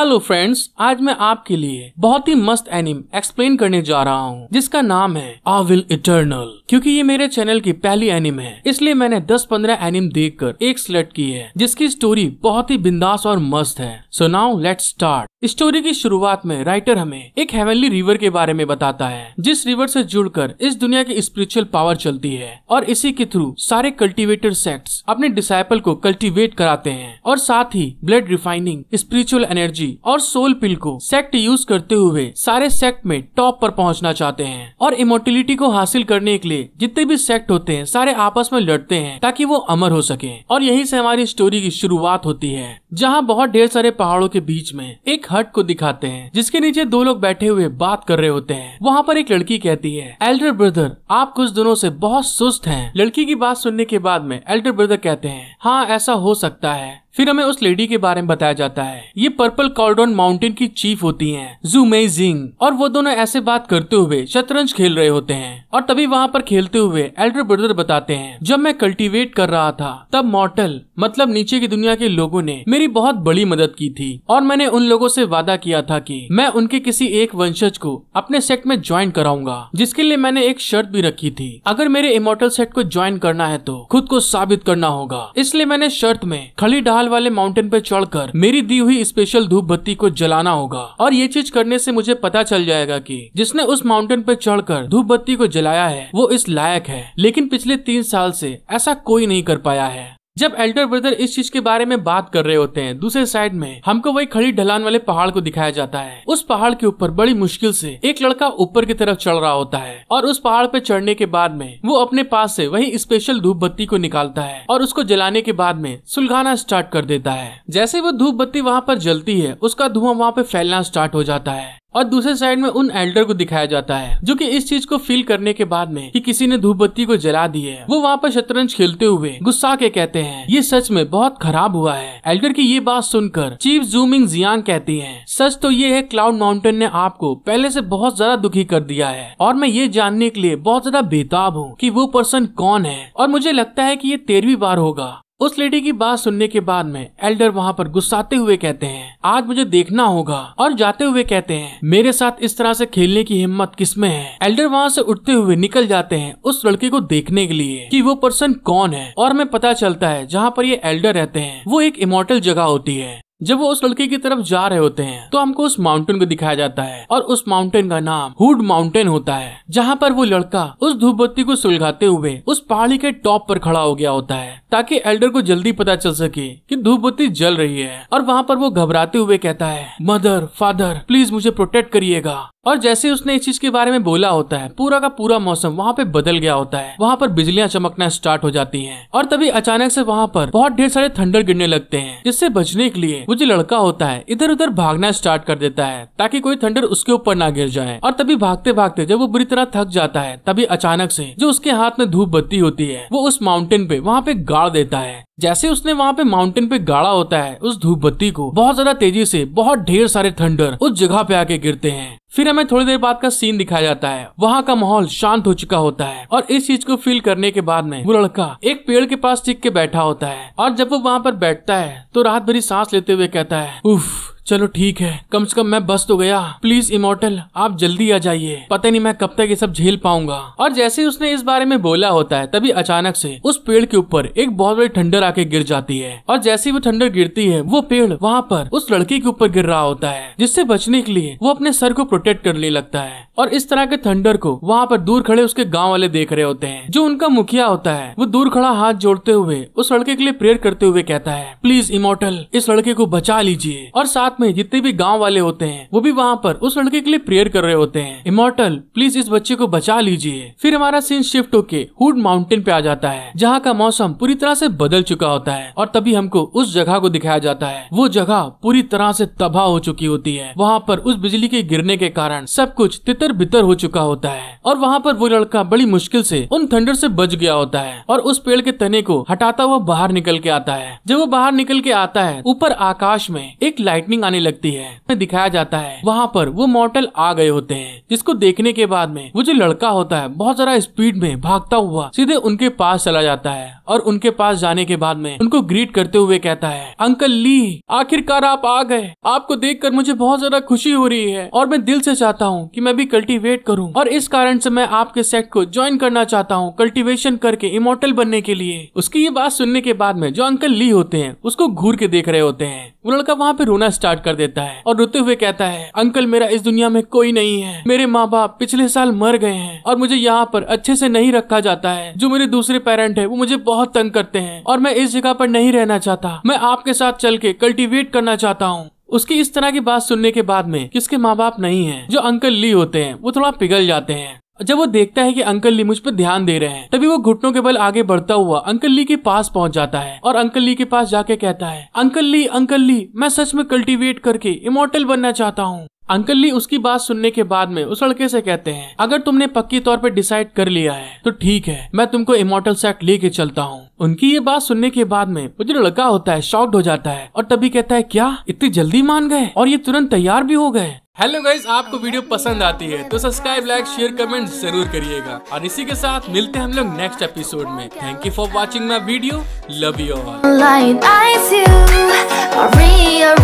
hello friends आज मैं आपके लिए बहुत ही मस्त एनिम एक्सप्लेन करने जा रहा हूँ जिसका नाम है आविल इटर्नल क्योंकि ये मेरे चैनल की पहली एनिम है इसलिए मैंने 10-15 एनिम देखकर एक सिलेक्ट की है जिसकी स्टोरी बहुत ही बिंदास और मस्त है so now let's start story की शुरुआत में राइटर हमें एक हेवनली रिवर के बारे में बताता है जिस रिवर से जुड़कर इस दुनिया की स्पिरिचुअल पावर चलती है और इसी के थ्रू सारे कल्टीवेटर सेक्ट्स अपने डिसाइपल को कल्टीवेट कराते हैं और साथ ही ब्लड रिफाइनिंग स्पिरिचुअल एनर्जी और सोल पिल को सेक्ट यूज करते हुए सारे सेक्ट में टॉप पर पहुंचना चाहते हैं और इमोटिलिटी को हासिल करने के लिए जितने भी सेक्ट होते हैं सारे आपस में लड़ते हैं ताकि वो अमर हो सके और यही से हमारी स्टोरी की शुरुआत होती है जहाँ बहुत ढेर सारे पहाड़ों के बीच में एक हट को दिखाते हैं जिसके नीचे दो लोग बैठे हुए बात कर रहे होते हैं वहाँ पर एक लड़की कहती है एल्डर ब्रदर आप कुछ दिनों से बहुत सुस्त हैं लड़की की बात सुनने के बाद में एल्डर ब्रदर कहते हैं हाँ ऐसा हो सकता है फिर हमें उस लेडी के बारे में बताया जाता है ये पर्पल कॉर्डोन माउंटेन की चीफ होती हैं जू मेई जिंग और वो दोनों ऐसे बात करते हुए शतरंज खेल रहे होते हैं और तभी वहाँ पर खेलते हुए एल्डर ब्रदर बताते हैं जब मैं कल्टीवेट कर रहा था तब मॉर्टल मतलब नीचे की दुनिया के लोगों ने मेरी बहुत बड़ी मदद की थी और मैंने उन लोगों से वादा किया था कि मैं उनके किसी एक वंशज को अपने सेट में ज्वाइन कराऊंगा जिसके लिए मैंने एक शर्त भी रखी थी अगर मेरे इमोटल सेट को ज्वाइन करना है तो खुद को साबित करना होगा इसलिए मैंने शर्त में खड़ी ढाल वाले माउंटेन पर चढ़कर मेरी दी हुई स्पेशल धूप धूपबत्ती को जलाना होगा और ये चीज करने से मुझे पता चल जाएगा कि जिसने उस माउंटेन पर चढ़कर धूपबत्ती को जलाया है वो इस लायक है लेकिन पिछले तीन साल से ऐसा कोई नहीं कर पाया है जब एल्डर ब्रदर इस चीज के बारे में बात कर रहे होते हैं दूसरे साइड में हमको वही खड़ी ढलान वाले पहाड़ को दिखाया जाता है उस पहाड़ के ऊपर बड़ी मुश्किल से एक लड़का ऊपर की तरफ चढ़ रहा होता है और उस पहाड़ पे चढ़ने के बाद में वो अपने पास से वही स्पेशल धूप बत्ती को निकालता है और उसको जलाने के बाद में सुलगाना स्टार्ट कर देता है जैसे वो धूप बत्ती वहाँ पर जलती है उसका धुआं वहाँ पे फैलना स्टार्ट हो जाता है और दूसरे साइड में उन एल्डर को दिखाया जाता है जो कि इस चीज को फील करने के बाद में कि किसी ने धूपबत्ती को जला दी है वो वहाँ पर शतरंज खेलते हुए गुस्सा के कहते हैं ये सच में बहुत खराब हुआ है एल्डर की ये बात सुनकर चीफ जूमिंग जियांग कहती है सच तो ये है क्लाउड माउंटेन ने आपको पहले से बहुत ज्यादा दुखी कर दिया है और मैं ये जानने के लिए बहुत ज्यादा बेताब हूँ की वो पर्सन कौन है और मुझे लगता है की ये तेरहवीं बार होगा उस लेडी की बात सुनने के बाद में एल्डर वहाँ पर गुस्साते हुए कहते हैं आज मुझे देखना होगा और जाते हुए कहते हैं मेरे साथ इस तरह से खेलने की हिम्मत किसमें है एल्डर वहाँ से उठते हुए निकल जाते हैं उस लड़के को देखने के लिए कि वो पर्सन कौन है और हमें पता चलता है जहाँ पर ये एल्डर रहते हैं वो एक इमोटल जगह होती है जब वो उस लड़के की तरफ जा रहे होते हैं तो हमको उस माउंटेन को दिखाया जाता है और उस माउंटेन का नाम हुड माउंटेन होता है जहाँ पर वो लड़का उस धूपबत्ती को सुलगाते हुए उस पहाड़ी के टॉप पर खड़ा हो गया होता है ताकि एल्डर को जल्दी पता चल सके कि धूपबत्ती जल रही है और वहाँ पर वो घबराते हुए कहता है मदर फादर प्लीज मुझे प्रोटेक्ट करिएगा और जैसे उसने इस चीज के बारे में बोला होता है पूरा का पूरा मौसम वहाँ पे बदल गया होता है वहाँ पर बिजलियाँ चमकना स्टार्ट हो जाती हैं और तभी अचानक से वहाँ पर बहुत ढेर सारे थंडर गिरने लगते हैं जिससे बचने के लिए वो जो लड़का होता है इधर उधर भागना स्टार्ट कर देता है ताकि कोई थंडर उसके ऊपर ना गिर जाए और तभी भागते भागते जब वो बुरी तरह थक जाता है तभी अचानक से जो उसके हाथ में धूप बत्ती होती है वो उस माउंटेन पे वहाँ पे गाड़ देता है जैसे उसने वहाँ पे माउंटेन पे गाड़ा होता है उस धूप बत्ती को बहुत ज्यादा तेजी से बहुत ढेर सारे थंडर उस जगह पे आके गिरते हैं फिर हमें थोड़ी देर बाद का सीन दिखाया जाता है वहाँ का माहौल शांत हो चुका होता है और इस चीज को फील करने के बाद में वो लड़का एक पेड़ के पास चिक के बैठा होता है और जब वो वहाँ पर बैठता है तो रात भरी सांस लेते हुए कहता है उफ चलो ठीक है कम से कम मैं बस तो गया प्लीज इमोटल आप जल्दी आ जाइए पता नहीं मैं कब तक ये सब झेल पाऊंगा और जैसे उसने इस बारे में बोला होता है तभी अचानक से उस पेड़ के ऊपर एक बहुत बड़ी ठंडर आके गिर जाती है और जैसे वो ठंडर गिरती है वो पेड़ वहाँ पर उस लड़के के ऊपर गिर रहा होता है जिससे बचने के लिए वो अपने सर को प्रोटेक्ट करने लगता है और इस तरह के थंडर को वहाँ पर दूर खड़े उसके गांव वाले देख रहे होते हैं जो उनका मुखिया होता है वो दूर खड़ा हाथ जोड़ते हुए उस लड़के के लिए प्रेयर करते हुए कहता है प्लीज इमोटल इस लड़के को बचा लीजिए और साथ साथ में जितने भी गाँव वाले होते हैं वो भी वहाँ पर उस लड़के के लिए प्रेयर कर रहे होते हैं इमोटल प्लीज इस बच्चे को बचा लीजिए फिर हमारा सीन शिफ्ट होके हुड माउंटेन पे आ जाता है जहाँ का मौसम पूरी तरह से बदल चुका होता है और तभी हमको उस जगह को दिखाया जाता है वो जगह पूरी तरह से तबाह हो चुकी होती है वहाँ पर उस बिजली के गिरने के कारण सब कुछ तितर बितर हो चुका होता है और वहाँ पर वो लड़का बड़ी मुश्किल से उन थंडर से बच गया होता है और उस पेड़ के तने को हटाता हुआ बाहर निकल के आता है जब वो बाहर निकल के आता है ऊपर आकाश में एक लाइटनिंग फीलिंग आने लगती है दिखाया जाता है वहाँ पर वो मॉडल आ गए होते हैं जिसको देखने के बाद में वो जो लड़का होता है बहुत ज्यादा स्पीड में भागता हुआ सीधे उनके पास चला जाता है और उनके पास जाने के बाद में उनको ग्रीट करते हुए कहता है अंकल ली आखिरकार आप आ गए आपको देख मुझे बहुत ज्यादा खुशी हो रही है और मैं दिल से चाहता हूँ की मैं भी कल्टीवेट करूँ और इस कारण से मैं आपके सेट को ज्वाइन करना चाहता हूँ कल्टीवेशन करके इमोटल बनने के लिए उसकी ये बात सुनने के बाद में जो अंकल ली होते हैं उसको घूर के देख रहे होते हैं वो लड़का वहाँ पे रोना स्टार्ट स्टार्ट कर देता है और रुते हुए कहता है अंकल मेरा इस दुनिया में कोई नहीं है मेरे माँ बाप पिछले साल मर गए हैं और मुझे यहाँ पर अच्छे से नहीं रखा जाता है जो मेरे दूसरे पेरेंट है वो मुझे बहुत तंग करते हैं और मैं इस जगह पर नहीं रहना चाहता मैं आपके साथ चल के कल्टिवेट करना चाहता हूँ उसकी इस तरह की बात सुनने के बाद में किसके माँ बाप नहीं है जो अंकल ली होते हैं वो थोड़ा पिघल जाते हैं जब वो देखता है कि अंकल ली मुझ पर ध्यान दे रहे हैं तभी वो घुटनों के बल आगे बढ़ता हुआ अंकल ली के पास पहुंच जाता है और अंकल ली के पास जाके कहता है अंकल ली अंकल ली मैं सच में कल्टीवेट करके इमोटल बनना चाहता हूँ अंकल ली उसकी बात सुनने के बाद में उस लड़के से कहते हैं अगर तुमने पक्की तौर पर डिसाइड कर लिया है तो ठीक है मैं तुमको इमोटल सेट लेके चलता हूँ उनकी ये बात सुनने के बाद में वो जो लड़का होता है शॉक्ड हो जाता है और तभी कहता है क्या इतनी जल्दी मान गए और ये तुरंत तैयार भी हो गए हेलो गाइज आपको वीडियो पसंद आती है तो सब्सक्राइब लाइक शेयर कमेंट जरूर करिएगा और इसी के साथ मिलते हैं हम लोग नेक्स्ट एपिसोड में thank you for watching my video love you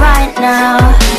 all